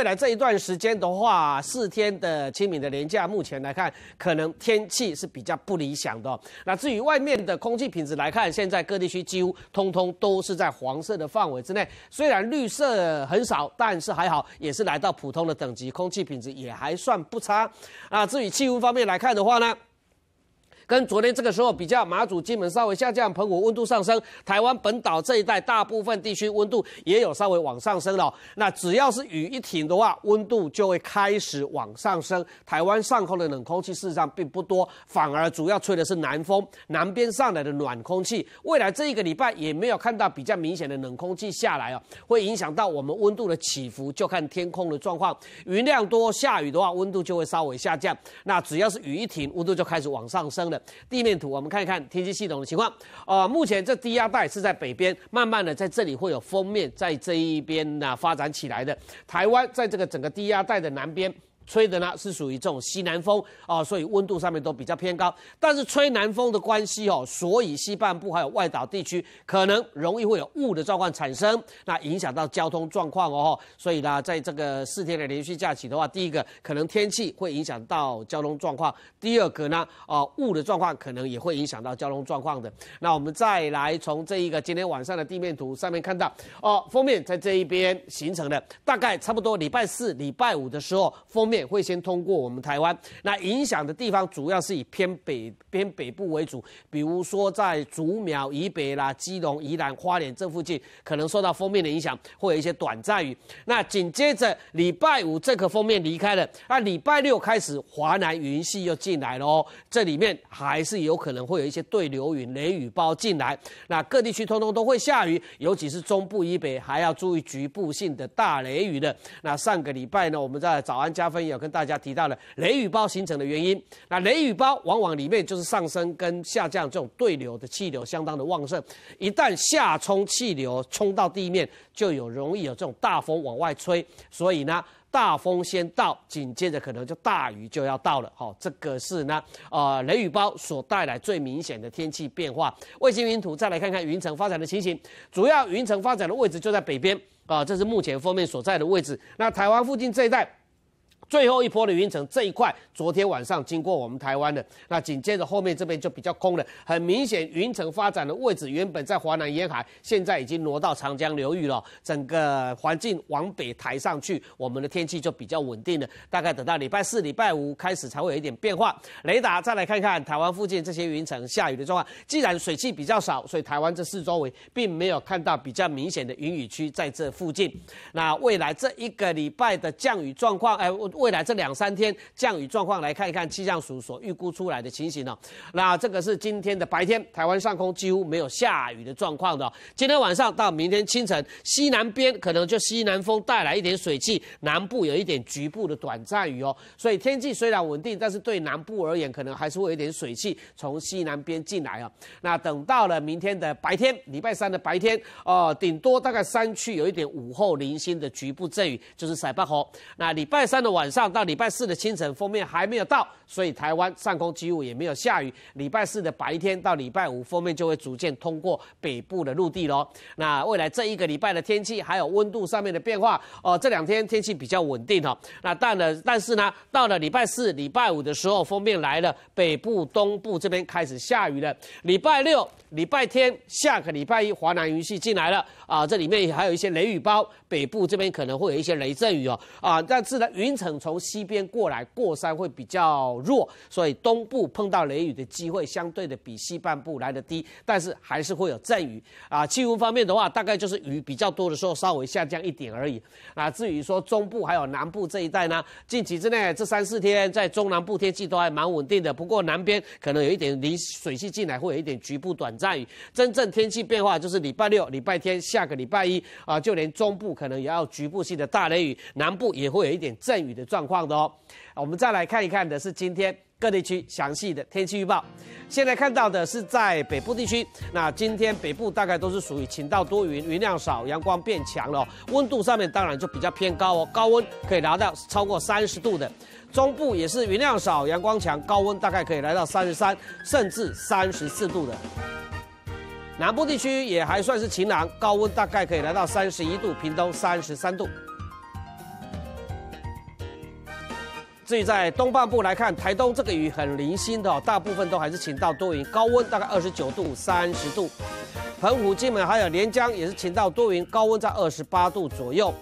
未来这一段时间的话，四天的清明的年假，目前来看，可能天气是比较不理想的。那至于外面的空气品质来看，现在各地区几乎通通都是在黄色的范围之内，虽然绿色很少，但是还好，也是来到普通的等级，空气品质也还算不差。啊，至于气温方面来看的话呢？跟昨天这个时候比较，马祖基本稍微下降，澎湖温度上升，台湾本岛这一带大部分地区温度也有稍微往上升了。那只要是雨一停的话，温度就会开始往上升。台湾上空的冷空气事实上并不多，反而主要吹的是南风，南边上来的暖空气。未来这一个礼拜也没有看到比较明显的冷空气下来啊，会影响到我们温度的起伏，就看天空的状况，雨量多下雨的话，温度就会稍微下降。那只要是雨一停，温度就开始往上升了。地面图，我们看一看天气系统的情况。啊，目前这低压带是在北边，慢慢的在这里会有封面在这一边呢发展起来的。台湾在这个整个低压带的南边。吹的呢是属于这种西南风啊，所以温度上面都比较偏高。但是吹南风的关系哦，所以西半部还有外岛地区可能容易会有雾的状况产生，那影响到交通状况哦。所以呢，在这个四天的连续假期的话，第一个可能天气会影响到交通状况，第二个呢，啊雾的状况可能也会影响到交通状况的。那我们再来从这一个今天晚上的地面图上面看到，哦，封面在这一边形成的，大概差不多礼拜四、礼拜五的时候封面。会先通过我们台湾，那影响的地方主要是以偏北、偏北部为主，比如说在竹苗以北啦、基隆宜兰、花莲这附近，可能受到封面的影响，会有一些短暂雨。那紧接着礼拜五这个封面离开了，那礼拜六开始华南云系又进来了哦，这里面还是有可能会有一些对流云、雷雨包进来，那各地区通通都会下雨，尤其是中部以北还要注意局部性的大雷雨的。那上个礼拜呢，我们在早安加分。有跟大家提到了雷雨包形成的原因，那雷雨包往往里面就是上升跟下降这种对流的气流相当的旺盛，一旦下冲气流冲到地面，就有容易有这种大风往外吹，所以呢，大风先到，紧接着可能就大雨就要到了。好，这个是呢啊雷雨包所带来最明显的天气变化。卫星云图再来看看云层发展的情形，主要云层发展的位置就在北边啊，这是目前封面所在的位置。那台湾附近这一带。最后一波的云层这一块，昨天晚上经过我们台湾的，那紧接着后面这边就比较空了。很明显，云层发展的位置原本在华南沿海，现在已经挪到长江流域了。整个环境往北抬上去，我们的天气就比较稳定了。大概等到礼拜四、礼拜五开始才会有一点变化。雷达再来看看台湾附近这些云层下雨的状况。既然水汽比较少，所以台湾这四周围并没有看到比较明显的云雨区在这附近。那未来这一个礼拜的降雨状况，哎，我。未来这两三天降雨状况来看一看气象署所预估出来的情形呢。那这个是今天的白天，台湾上空几乎没有下雨的状况的。今天晚上到明天清晨，西南边可能就西南风带来一点水汽，南部有一点局部的短暂雨哦。所以天气虽然稳定，但是对南部而言，可能还是会有点水汽从西南边进来啊。那等到了明天的白天，礼拜三的白天，哦，顶多大概山区有一点午后零星的局部阵雨，就是塞班河。那礼拜三的晚。上到礼拜四的清晨，封面还没有到，所以台湾上空几乎也没有下雨。礼拜四的白天到礼拜五，封面就会逐渐通过北部的陆地喽。那未来这一个礼拜的天气还有温度上面的变化哦，这两天天气比较稳定哦。那但呢，但是呢，到了礼拜四、礼拜五的时候，封面来了，北部、东部这边开始下雨了。礼拜六、礼拜天，下个礼拜一，华南云系进来了啊，这里面还有一些雷雨包，北部这边可能会有一些雷阵雨哦。啊，但是呢，云层。从西边过来，过山会比较弱，所以东部碰到雷雨的机会相对的比西半部来的低，但是还是会有阵雨啊。气温方面的话，大概就是雨比较多的时候稍微下降一点而已啊。至于说中部还有南部这一带呢，近期之内这三四天在中南部天气都还蛮稳定的，不过南边可能有一点离水汽进来，会有一点局部短暂雨。真正天气变化就是礼拜六、礼拜天、下个礼拜一啊，就连中部可能也要局部性的大雷雨，南部也会有一点阵雨的。状况的哦，我们再来看一看的是今天各地区详细的天气预报。现在看到的是在北部地区，那今天北部大概都是属于晴到多云，云量少，阳光变强了哦，温度上面当然就比较偏高哦，高温可以达到超过三十度的。中部也是云量少，阳光强，高温大概可以来到三十三甚至三十四度的。南部地区也还算是晴朗，高温大概可以来到三十一度，屏东三十三度。所以，在东半部来看，台东这个雨很零星的，大部分都还是晴到多云，高温大概二十九度、三十度。澎湖、金门还有连江也是晴到多云，高温在二十八度左右。